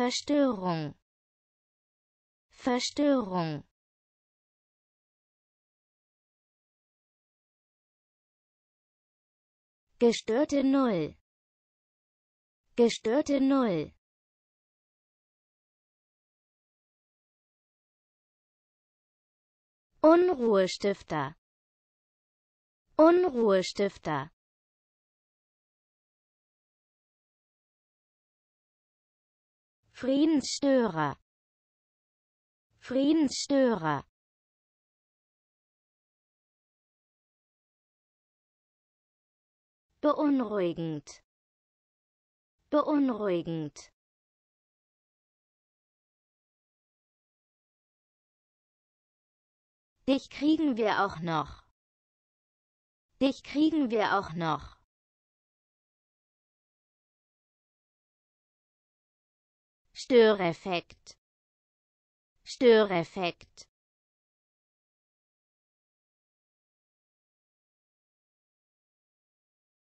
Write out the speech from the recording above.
Verstörung Verstörung Gestörte Null Gestörte Null Unruhestifter Unruhestifter Friedensstörer Friedensstörer beunruhigend beunruhigend Dich kriegen wir auch noch. Dich kriegen wir auch noch. Störeffekt Störeffekt